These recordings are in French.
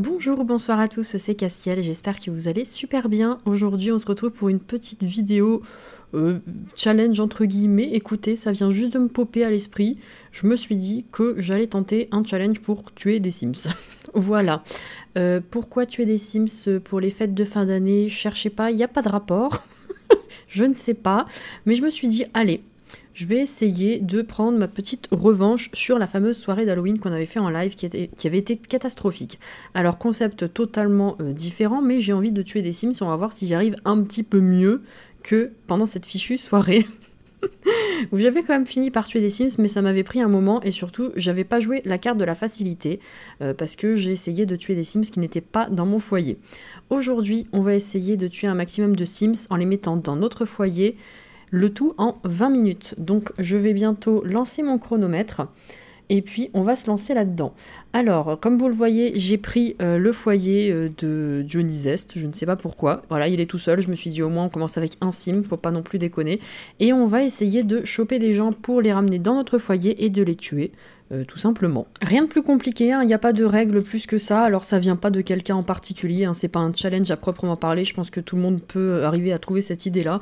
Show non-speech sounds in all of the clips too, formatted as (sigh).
Bonjour, bonsoir à tous, c'est Castiel, j'espère que vous allez super bien. Aujourd'hui on se retrouve pour une petite vidéo euh, challenge entre guillemets. Écoutez, ça vient juste de me popper à l'esprit. Je me suis dit que j'allais tenter un challenge pour tuer des Sims. (laughs) voilà. Euh, pourquoi tuer des Sims pour les fêtes de fin d'année Cherchez pas, il n'y a pas de rapport. (laughs) je ne sais pas. Mais je me suis dit, allez, je vais essayer de prendre ma petite revanche sur la fameuse soirée d'Halloween qu'on avait fait en live qui, avait été catastrophique. Alors concept totalement euh, différent, mais j'ai envie de tuer des Sims, on va voir si j'arrive un petit peu mieux que pendant cette fichue soirée. j'avais (laughs) quand même fini par tuer des Sims, mais ça m'avait pris un moment et surtout j'avais pas joué la carte de la facilité euh, parce que j'ai essayé de tuer des Sims qui n'étaient pas dans mon foyer. Aujourd'hui, on va essayer de tuer un maximum de Sims en les mettant dans notre foyer le tout en 20 minutes. Donc je vais bientôt lancer mon chronomètre et puis on va se lancer là-dedans. Alors, comme vous le voyez, j'ai pris euh, le foyer euh, de Johnny Zest, je ne sais pas pourquoi. Voilà, il est tout seul, je me suis dit au moins on commence avec un sim, faut pas non plus déconner. Et on va essayer de choper des gens pour les ramener dans notre foyer et de les tuer. Euh, tout simplement. Rien de plus compliqué, hein. il n'y a pas de règle plus que ça, alors ça vient pas de quelqu'un en particulier, hein. c'est pas un challenge à proprement parler, je pense que tout le monde peut arriver à trouver cette idée-là.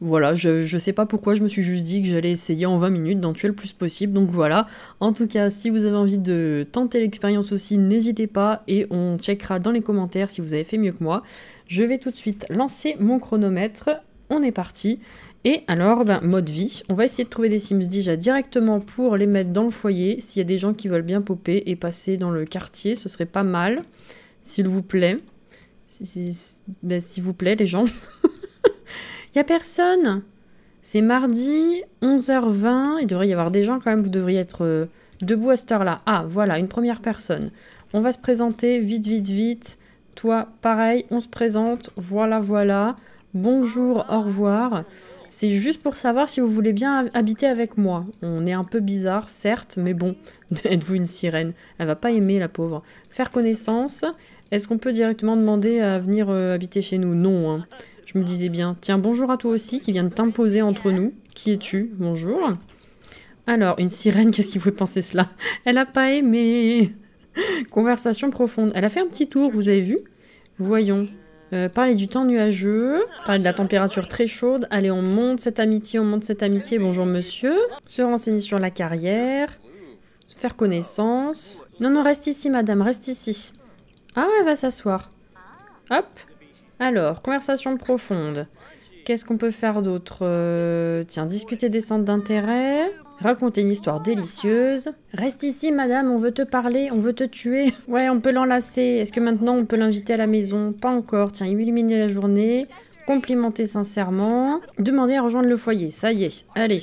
Voilà, je, ne sais pas pourquoi, je me suis juste dit que j'allais essayer en 20 minutes d'en tuer le plus possible, donc voilà. En tout cas, si vous avez envie de tenter l'expérience aussi, n'hésitez pas et on checkera dans les commentaires si vous avez fait mieux que moi. Je vais tout de suite lancer mon chronomètre, on est parti. Et alors, ben, mode vie, on va essayer de trouver des Sims déjà directement pour les mettre dans le foyer. S'il y a des gens qui veulent bien popper et passer dans le quartier, ce serait pas mal. S'il vous plaît. Ben, s'il vous plaît, les gens. (laughs) a personne. C'est mardi, 11h20. Il devrait y avoir des gens quand même. Vous devriez être euh, debout à cette heure-là. Ah, voilà, une première personne. On va se présenter vite, vite, vite. Toi, pareil, on se présente. Voilà, voilà. Bonjour, au revoir. C'est juste pour savoir si vous voulez bien habiter avec moi. On est un peu bizarre, certes, mais bon, (laughs) êtes-vous une sirène Elle va pas aimer, la pauvre. Faire connaissance, est-ce qu'on peut directement demander à venir euh, habiter chez nous Non, hein. Je me disais bien. Tiens, bonjour à toi aussi, qui vient de t'imposer entre nous. Qui es-tu Bonjour. Alors, une sirène, (laughs) qu'est-ce qu'il faut penser cela Elle a pas aimé (laughs) Conversation profonde. Elle a fait un petit tour, vous avez vu Voyons. Euh, parler du temps nuageux, parler de la température très chaude. Allez, on monte cette amitié, on monte cette amitié. Bonjour monsieur. Se renseigner sur la carrière. Faire connaissance. Non, non, reste ici, madame, reste ici. Ah, elle va s'asseoir. Hop. Alors, conversation profonde. Qu'est-ce qu'on peut faire d'autre euh, Tiens, discuter des centres d'intérêt, raconter une histoire délicieuse. Reste ici, madame, on veut te parler, on veut te tuer. (laughs) Ouais, on peut l'enlacer. Est-ce que maintenant on peut l'inviter à la maison Pas encore. Tiens, illuminer la journée, complimenter sincèrement, demander à rejoindre le foyer. Ça y est, allez.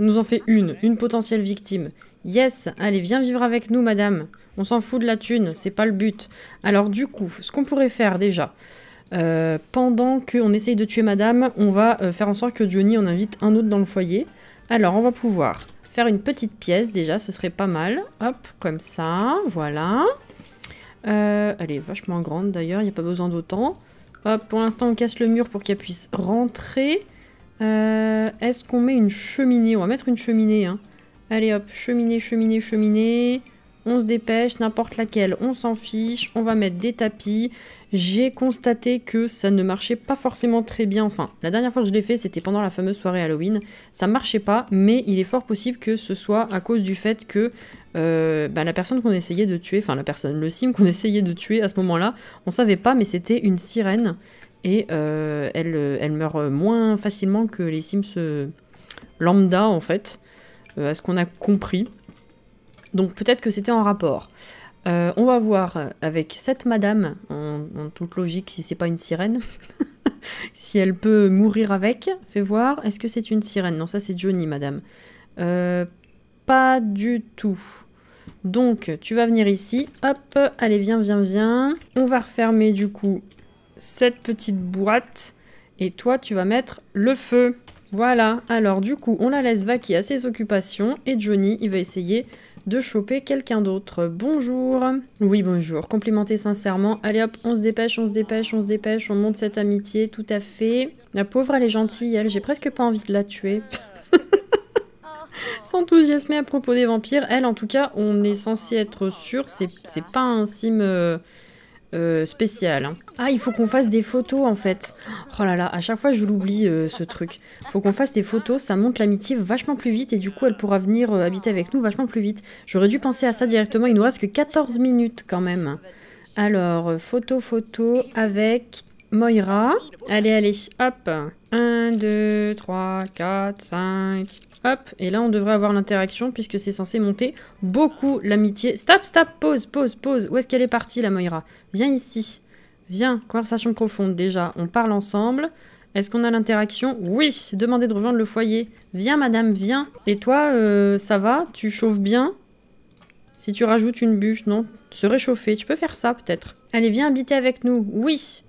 On nous en fait une, une potentielle victime. Yes, allez, viens vivre avec nous, madame. On s'en fout de la thune, c'est pas le but. Alors du coup, ce qu'on pourrait faire déjà, euh, pendant qu'on essaye de tuer madame, on va euh, faire en sorte que Johnny en invite un autre dans le foyer. Alors, on va pouvoir faire une petite pièce, déjà, ce serait pas mal. Hop, comme ça, voilà. Euh, elle est vachement grande, d'ailleurs, il n'y a pas besoin d'autant. Hop, pour l'instant, on casse le mur pour qu'elle puisse rentrer. Est-ce qu'on met une cheminée On va mettre une cheminée, hein. Allez hop, cheminée, cheminée, cheminée. On se dépêche, n'importe laquelle, on s'en fiche, on va mettre des tapis. J'ai constaté que ça ne marchait pas forcément très bien. Enfin, la dernière fois que je l'ai fait, c'était pendant la fameuse soirée Halloween. Ça marchait pas, mais il est fort possible que ce soit à cause du fait que euh, bah, la personne qu'on essayait de tuer, enfin la personne, le sim qu'on (laughs) essayait de tuer à ce moment-là, on savait pas, mais c'était une sirène. Et euh, elle, elle meurt moins facilement que les sims euh, lambda, en fait est euh, ce qu'on a compris. Donc peut-être que c'était en rapport. Euh, on va voir avec cette madame, en, toute logique, si c'est pas une sirène, (laughs) si elle peut mourir avec. Fais voir, est-ce que c'est une sirène Non, ça c'est Johnny, madame. Euh, pas du tout. Donc, tu vas venir ici. Hop, allez, viens, viens, viens. On va refermer du coup cette petite boîte. Et toi, tu vas mettre le feu. Voilà, alors du coup, on la laisse vaquer à ses occupations et Johnny, il va essayer de choper quelqu'un d'autre. Bonjour Oui, bonjour, Complimenté sincèrement. Allez hop, on se dépêche, on se dépêche, on se dépêche, on monte cette amitié, tout à fait. La pauvre, elle est gentille, elle, j'ai presque pas envie de la tuer. (laughs) S'enthousiasmer à propos des vampires, elle, en tout cas, on est censé être sûr, c'est pas un sim... Euh, spécial. Hein. Ah, il faut qu'on fasse des photos en fait. Oh là là, à chaque fois je l'oublie euh, ce truc. Faut qu'on fasse des photos, ça monte l'amitié vachement plus vite et du coup elle pourra venir euh, habiter avec nous vachement plus vite. J'aurais dû penser à ça directement, il nous reste que 14 minutes quand même. Alors, photo, photo avec Moira. Allez, allez, hop. 1, 2, 3, 4, 5, Hop, et là on devrait avoir l'interaction puisque c'est censé monter beaucoup l'amitié. Stop, stop, pause, pause, pause. Où est-ce qu'elle est partie la Moira Viens ici. Viens, conversation profonde déjà. On parle ensemble. Est-ce qu'on a l'interaction Oui, demandez de rejoindre le foyer. Viens madame, viens. Et toi, euh, ça va Tu chauffes bien Si tu rajoutes une bûche, non Se réchauffer, tu peux faire ça peut-être. Allez, viens habiter avec nous. Oui.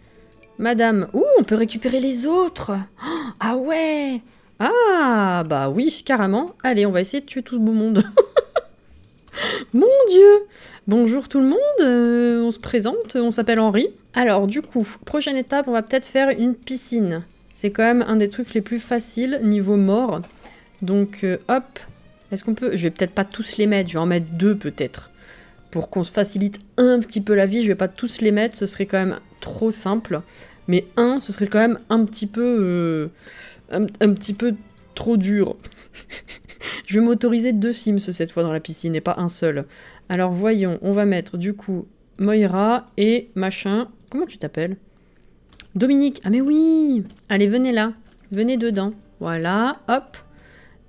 Madame. Ouh, on peut récupérer les autres. Oh, ah ouais ah, bah oui, carrément. Allez, on va essayer de tuer tout ce beau monde. (laughs) Mon Dieu Bonjour tout le monde, euh, on se présente, on s'appelle Henri. Alors du coup, prochaine étape, on va peut-être faire une piscine. C'est quand même un des trucs les plus faciles niveau mort. Donc euh, hop, est-ce qu'on peut... Je vais peut-être pas tous les mettre, je vais en mettre deux peut-être. Pour qu'on se facilite un petit peu la vie, je vais pas tous les mettre, ce serait quand même trop simple. Mais un, ce serait quand même un petit peu... Euh, un, petit peu trop dur. (laughs) je vais m'autoriser deux Sims cette fois dans la piscine et pas un seul. Alors voyons, on va mettre du coup Moira et machin. Comment tu t'appelles Dominique. Ah mais oui Allez, venez là. Venez dedans. Voilà, hop.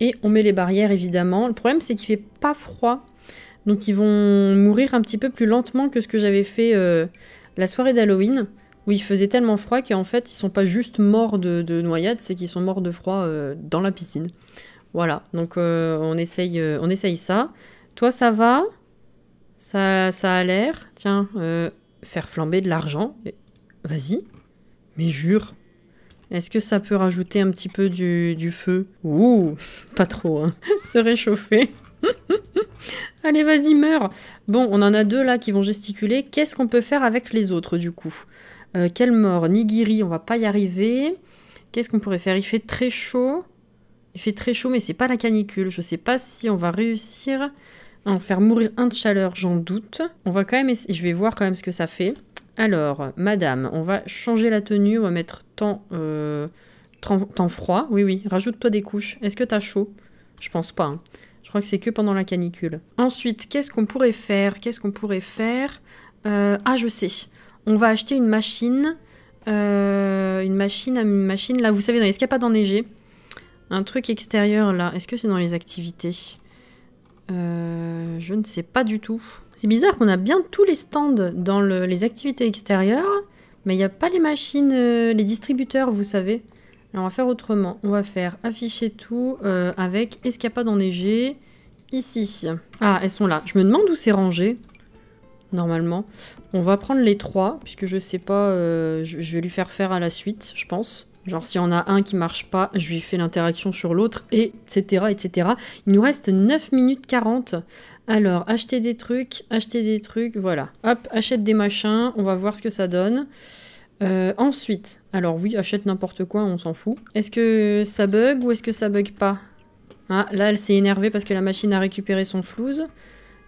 Et on met les barrières évidemment. Le problème c'est qu'il fait pas froid. Donc ils vont mourir un petit peu plus lentement que ce que j'avais fait euh, la soirée d'Halloween où il faisait tellement froid qu'en fait ils sont pas juste morts de, noyade, c'est qu'ils sont morts de froid euh, dans la piscine. Voilà, donc euh, on, essaye, euh, on essaye ça. Toi ça va ça, ça a l'air Tiens, faire flamber de l'argent. Vas-y, mais jure. Est-ce que ça peut rajouter un petit peu du, feu Ouh, (laughs) pas trop, hein. (laughs) se réchauffer. (laughs) Allez, vas-y, meurs Bon, on en a deux là qui vont gesticuler. Qu'est-ce qu'on peut faire avec les autres du coup euh, quelle mort Nigiri, on va pas y arriver. Qu'est-ce qu'on pourrait faire Il fait très chaud. Il fait très chaud, mais c'est pas la canicule. Je sais pas si on va réussir à en faire mourir un de chaleur, j'en doute. On va quand même Je vais voir quand même ce que ça fait. Alors, madame, on va changer la tenue. On va mettre temps, euh, froid. Oui, oui, rajoute-toi des couches. Est-ce que t'as chaud Je pense pas. Hein. Je crois que c'est que pendant la canicule. Ensuite, qu'est-ce qu'on pourrait faire Qu'est-ce qu'on pourrait faire euh, Ah, je sais on va acheter une machine, euh, une machine, une machine, là vous savez dans l'escapade enneigée, un truc extérieur là, est-ce que c'est dans les activités euh, Je ne sais pas du tout. C'est bizarre qu'on a bien tous les stands dans les activités extérieures, mais il n'y a pas les machines, euh, les distributeurs vous savez. Alors on va faire autrement, on va faire afficher tout avec escapade enneigée, ici. Ah, elles sont là. Je me demande où c'est rangé normalement. On va prendre les trois, puisque je sais pas, euh, je, vais lui faire faire à la suite, je pense. Genre si on a un qui marche pas, je lui fais l'interaction sur l'autre, et etc., etc. Il nous reste 9 minutes 40. Alors, acheter des trucs, acheter des trucs, voilà. Hop, achète des machins, on va voir ce que ça donne. Euh, ensuite, alors oui, achète n'importe quoi, on s'en fout. Est-ce que ça bug ou est-ce que ça bug pas ah, Là, elle s'est énervée parce que la machine a récupéré son flouze.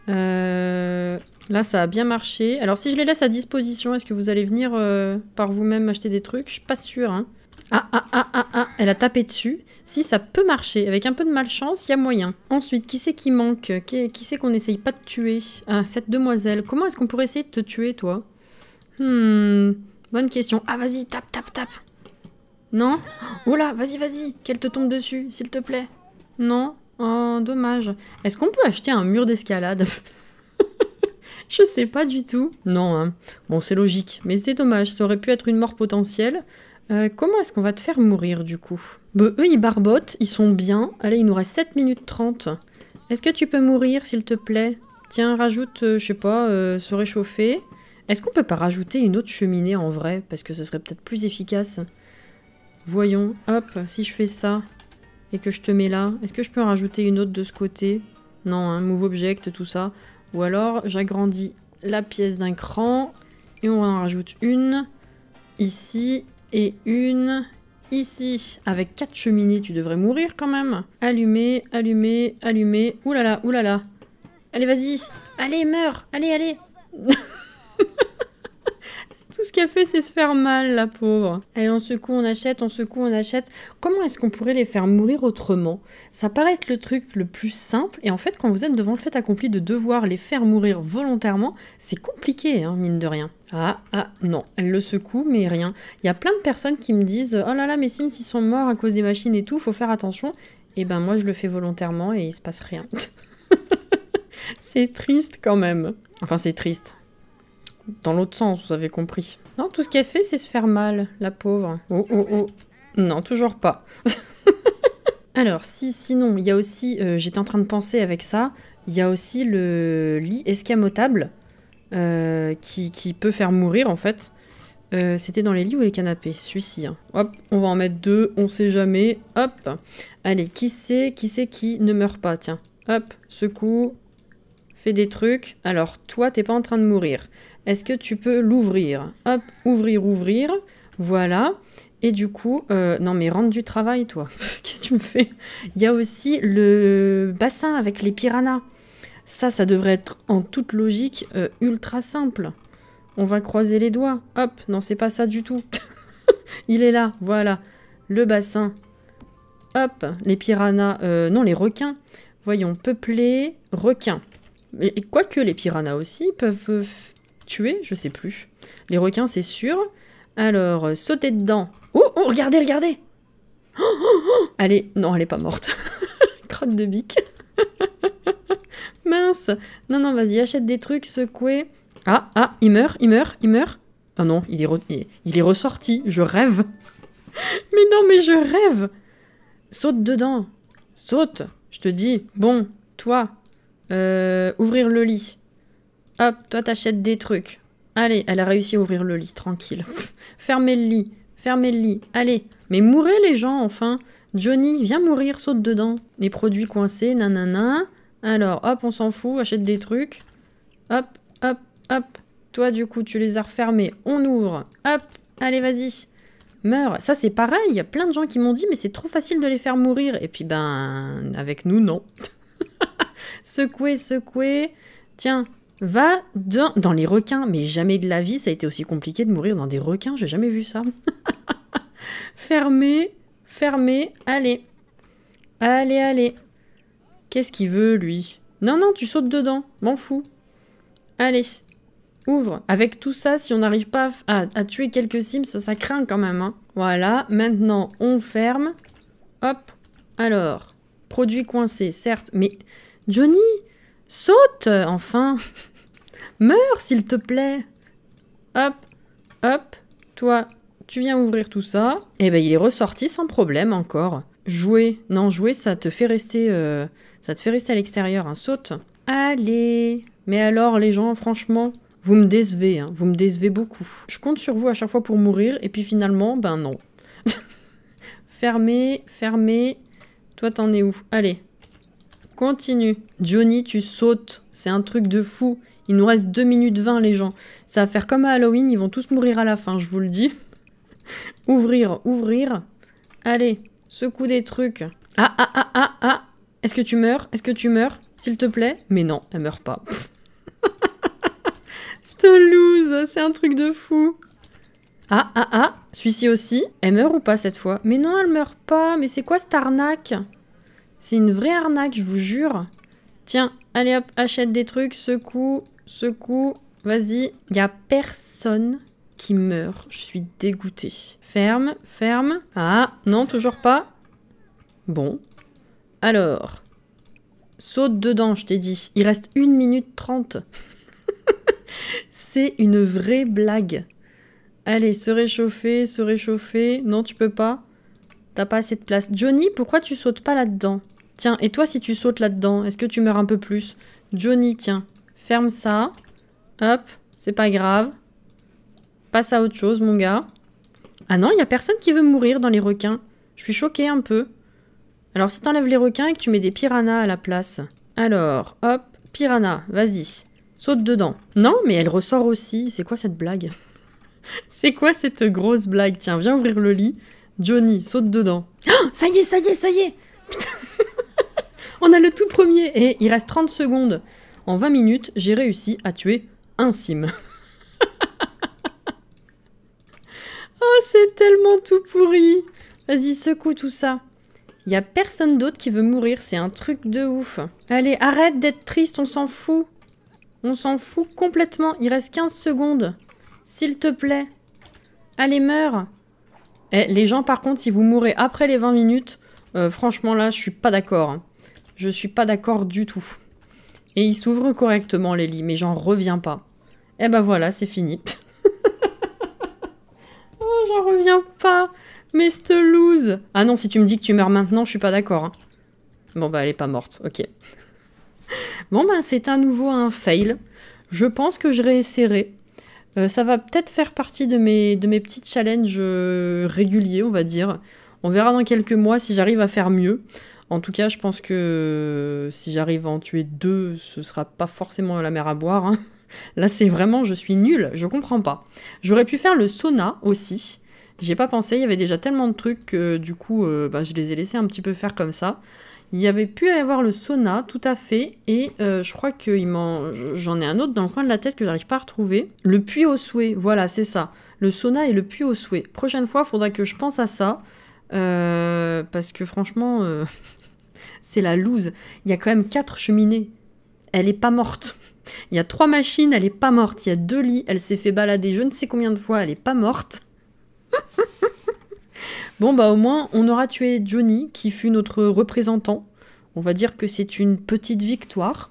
Euh, là, ça a bien marché. Alors, si je les laisse à disposition, est-ce que vous allez venir euh, par vous-même acheter des trucs Je suis pas sûre. Hein. Ah, ah, ah, ah, ah, elle a tapé dessus. Si, ça peut marcher. Avec un peu de malchance, il y a moyen. Ensuite, qui c'est qui manque Qui, c'est qu'on n'essaye pas de tuer Ah, cette demoiselle. Comment est-ce qu'on pourrait essayer de te tuer, toi Hmm, bonne question. Ah, vas-y, tape, tape, tape. Non Oh là, vas-y, vas-y, qu'elle te tombe dessus, s'il te plaît. Non Oh, dommage. Est-ce qu'on peut acheter un mur d'escalade (laughs) Je sais pas du tout. Non, hein. Bon, c'est logique, mais c'est dommage, ça aurait pu être une mort potentielle. Euh, comment est-ce qu'on va te faire mourir du coup eux ils barbotent, ils sont bien. Allez, il nous reste 7 minutes 30. Est-ce que tu peux mourir s'il te plaît Tiens, rajoute, euh, je sais pas, euh, se réchauffer. Est-ce qu'on peut pas rajouter une autre cheminée en vrai Parce que ce serait peut-être plus efficace. Voyons, hop, si je fais ça, que je te mets là. Est-ce que je peux en rajouter une autre de ce côté Non, un hein, move object, tout ça. Ou alors, j'agrandis la pièce d'un cran et on en rajoute une ici et une ici. Avec quatre cheminées, tu devrais mourir quand même. Allumer, allumer, allumer. Oulala, là là, oulala. Là Allez, vas-y. Allez, meurs. Allez, allez. (laughs) ce qu'elle fait, c'est se faire mal, la pauvre. Allez, on secoue, on achète, on secoue, on achète. Comment est-ce qu'on pourrait les faire mourir autrement Ça paraît être le truc le plus simple, et en fait, quand vous êtes devant le fait accompli de devoir les faire mourir volontairement, c'est compliqué, hein, mine de rien. Ah, ah, non, elle le secoue, mais rien. Il y a plein de personnes qui me disent « Oh là là, mes Sims, ils sont morts à cause des machines et tout, faut faire attention. » Et eh ben moi, je le fais volontairement et il se passe rien. (laughs) c'est triste quand même. Enfin, c'est triste dans l'autre sens, vous avez compris. Non, tout ce qu'elle fait, c'est se faire mal, la pauvre. Oh, oh, oh. Non, toujours pas. (laughs) Alors, si, sinon, il y a aussi, euh, j'étais en train de penser avec ça, il y a aussi le lit escamotable euh, qui, peut faire mourir, en fait. Euh, c'était dans les lits ou les canapés Celui-ci. Hein. Hop, on va en mettre deux, on sait jamais. Hop. Allez, qui sait qui, sait qui ne meurt pas Tiens, hop, secoue, fais des trucs. Alors, toi, t'es pas en train de mourir. Est-ce que tu peux l'ouvrir Hop, ouvrir, ouvrir. Voilà. Et du coup, euh, non mais rentre du travail toi. (laughs) Qu'est-ce que tu me fais Il y a aussi le bassin avec les piranhas. Ça, ça devrait être en toute logique euh, ultra simple. On va croiser les doigts. Hop, non c'est pas ça du tout. (laughs) Il est là, voilà. Le bassin. Hop, les piranhas. Euh, non, les requins. Voyons, peupler, requins. Et quoique les piranhas aussi peuvent Tuer Je sais plus. Les requins, c'est sûr. Alors, euh, sauter dedans. Oh, oh regardez, regardez Allez, (gasps) Non, elle est pas morte. (laughs) Crotte de bique. (laughs) Mince Non, non, vas-y, achète des trucs, secouez. Ah, ah, il meurt, il meurt, il meurt. Ah non, il est, il est ressorti, je rêve. (laughs) mais non, mais je rêve Saute dedans. Saute, je te dis. Bon, toi, euh, ouvrir le lit. Hop, toi t'achètes des trucs. Allez, elle a réussi à ouvrir le lit, tranquille. (laughs) fermez le lit, fermez le lit, allez. Mais mourrez les gens, enfin. Johnny, viens mourir, saute dedans. Les produits coincés, nanana. Alors, hop, on s'en fout, achète des trucs. Hop, hop, hop. Toi, du coup, tu les as refermés, on ouvre. Hop, allez, vas-y. Meurs. Ça, c'est pareil, il y a plein de gens qui m'ont dit, mais c'est trop facile de les faire mourir. Et puis, ben, avec nous, non. (laughs) Secouez, secouez. Tiens, Va dans, les requins, mais jamais de la vie, ça a été aussi compliqué de mourir dans des requins, j'ai jamais vu ça. fermez, (laughs) fermez, allez. Allez, allez. Qu'est-ce qu'il veut, lui Non, non, tu sautes dedans, m'en fous. Allez, ouvre. Avec tout ça, si on n'arrive pas à, tuer quelques sims, ça craint quand même. Hein. Voilà, maintenant, on ferme. Hop. Alors, produit coincé, certes, mais... Johnny, Saute, enfin Meurs, s'il te plaît Hop, hop, toi, tu viens ouvrir tout ça. Et eh ben, il est ressorti sans problème encore. Jouer, non, jouer, ça te fait rester, euh, ça te fait rester à l'extérieur, hein. saute. Allez Mais alors, les gens, franchement, vous me décevez, hein. vous me décevez beaucoup. Je compte sur vous à chaque fois pour mourir, et puis finalement, ben non. (laughs) fermez, fermez, toi t'en es où Allez, Continue. Johnny, tu sautes. C'est un truc de fou. Il nous reste 2 minutes 20, les gens. Ça va faire comme à Halloween, ils vont tous mourir à la fin, je vous le dis. (laughs) ouvrir, ouvrir. Allez, secoue des trucs. Ah, ah, ah, ah, ah. Est-ce que tu meurs Est-ce que tu meurs S'il te plaît Mais non, elle meurt pas. un (laughs) loose, c'est un truc de fou. Ah, ah, ah. Celui-ci aussi. Elle meurt ou pas cette fois Mais non, elle meurt pas. Mais c'est quoi cette arnaque c'est une vraie arnaque, je vous jure. Tiens, allez hop, achète des trucs, secoue, secoue, vas-y. Il a personne qui meurt. Je suis dégoûtée. Ferme, ferme. Ah, non, toujours pas. Bon. Alors, saute dedans, je t'ai dit. Il reste 1 minute 30. (laughs) C'est une vraie blague. Allez, se réchauffer, se réchauffer. Non, tu peux pas. T'as pas assez de place. Johnny, pourquoi tu sautes pas là-dedans Tiens, et toi si tu sautes là-dedans, est-ce que tu meurs un peu plus Johnny, tiens, ferme ça. Hop, c'est pas grave. Passe à autre chose, mon gars. Ah non, il y a personne qui veut mourir dans les requins. Je suis choquée un peu. Alors si t'enlèves les requins et que tu mets des piranhas à la place. Alors, hop, piranha, vas-y. Saute dedans. Non, mais elle ressort aussi. C'est quoi cette blague (laughs) C'est quoi cette grosse blague Tiens, viens ouvrir le lit. Johnny, saute dedans. Ah, ça y est, ça y est, ça y est (laughs) On a le tout premier et il reste 30 secondes. En 20 minutes, j'ai réussi à tuer un sim. (laughs) oh, c'est tellement tout pourri Vas-y, secoue tout ça. Y a personne d'autre qui veut mourir, c'est un truc de ouf. Allez, arrête d'être triste, on s'en fout. On s'en fout complètement, il reste 15 secondes. S'il te plaît. Allez, meurs eh, les gens, par contre, si vous mourrez après les 20 minutes, euh, franchement, là, je suis pas d'accord. Hein. Je suis pas d'accord du tout. Et ils s'ouvrent correctement, les lits, mais j'en reviens pas. Eh ben voilà, c'est fini. (laughs) oh, j'en reviens pas Mais c'est loose Ah non, si tu me dis que tu meurs maintenant, je suis pas d'accord. Hein. Bon bah, elle est pas morte, ok. (laughs) bon bah, c'est à nouveau un fail. Je pense que je réessayerai. Euh, ça va peut-être faire partie de mes, de mes petits challenges euh, réguliers, on va dire. On verra dans quelques mois si j'arrive à faire mieux. En tout cas, je pense que euh, si j'arrive à en tuer deux, ce sera pas forcément la mer à boire. Hein. (laughs) Là, c'est vraiment, je suis nulle, je comprends pas. J'aurais pu faire le sauna aussi. J'ai pas pensé, il y avait déjà tellement de trucs que du coup, bah, je les ai laissés un petit peu faire comme ça. Il y avait pu y avoir le sauna, tout à fait, et euh, je crois que j'en ai un autre dans le coin de la tête que j'arrive pas à retrouver. Le puits au souhait, voilà, c'est ça. Le sauna et le puits au souhait. Prochaine fois, il faudra que je pense à ça, euh, parce que franchement, euh, (laughs) c'est la loose. Il y a quand même quatre cheminées. Elle est pas morte. Il y a trois machines, elle est pas morte. Il y a deux lits, elle s'est fait balader je ne sais combien de fois, elle est pas morte. (laughs) Bon, bah au moins, on aura tué Johnny, qui fut notre représentant. On va dire que c'est une petite victoire.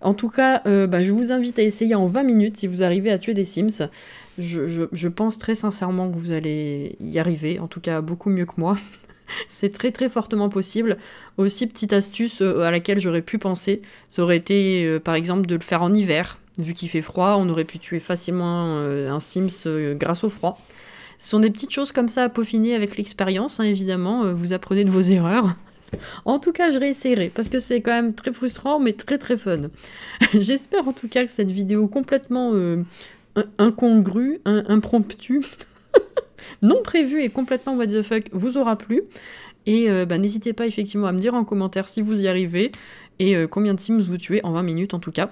En tout cas, euh, bah, je vous invite à essayer en 20 minutes si vous arrivez à tuer des Sims. Je, pense très sincèrement que vous allez y arriver, en tout cas beaucoup mieux que moi. (laughs) c'est très très fortement possible. Aussi, petite astuce euh, à laquelle j'aurais pu penser, ça aurait été euh, par exemple de le faire en hiver. Vu qu'il fait froid, on aurait pu tuer facilement un Sims grâce au froid. Ce sont des petites choses comme ça à peaufiner avec l'expérience, hein, évidemment, euh, vous apprenez de vos erreurs. (laughs) En tout cas, je réessayerai parce que c'est quand même très frustrant mais très très fun. (laughs) J'espère en tout cas que cette vidéo complètement euh, incongrue, impromptue, (laughs) non prévue et complètement what the fuck vous aura plu. Et euh, bah, n'hésitez pas effectivement à me dire en commentaire si vous y arrivez et combien de sims vous tuez en 20 minutes en tout cas.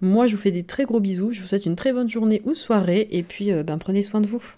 Moi, je vous fais des très gros bisous, je vous souhaite une très bonne journée ou soirée et puis bah, prenez soin de vous.